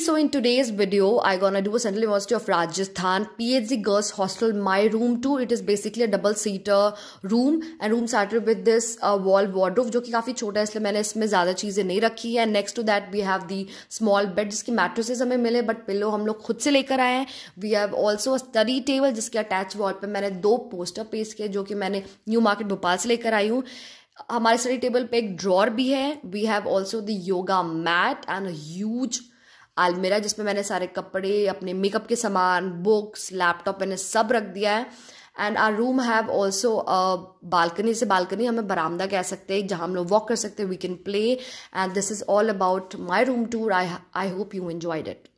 So in today's video, I gonna do a Central University of Rajasthan PhD Girls Hostel My Room 2. It is basically a double seater room and room started with this uh, wall wardrobe जो कि काफ़ी छोटा है इसलिए मैंने इसमें ज़्यादा चीज़ें नहीं रखी है next to that we have the small bed जिसकी मैट्रेसेस हमें मिले बट पिलो हम लोग खुद से लेकर आए हैं we have also a study table जिसके अटैच वॉल पर मैंने दो पोस्टर पेश किए जो कि मैंने न्यू मार्केट भोपाल से लेकर आई हूँ हमारे स्टडी टेबल पे एक ड्रॉर भी है we have also the yoga mat and huge आलमेरा जिसमें मैंने सारे कपड़े अपने मेकअप के सामान बुक्स लैपटॉप मैंने सब रख दिया है and our room have also balcony से बालकनी हमें बरामदा कह सकते हैं जहाँ हम लोग वॉक कर सकते हैं we can play and this is all about my room tour I I hope you enjoyed it